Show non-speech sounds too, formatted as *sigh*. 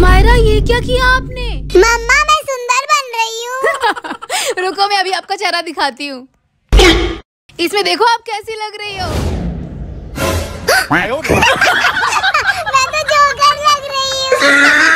मायरा ये क्या किया आपने मम्मा मैं सुंदर बन रही हूँ *laughs* रुको मैं अभी आपका चेहरा दिखाती हूँ इसमें देखो आप कैसी लग रही हो *laughs* मैं तो जोकर लग रही हूँ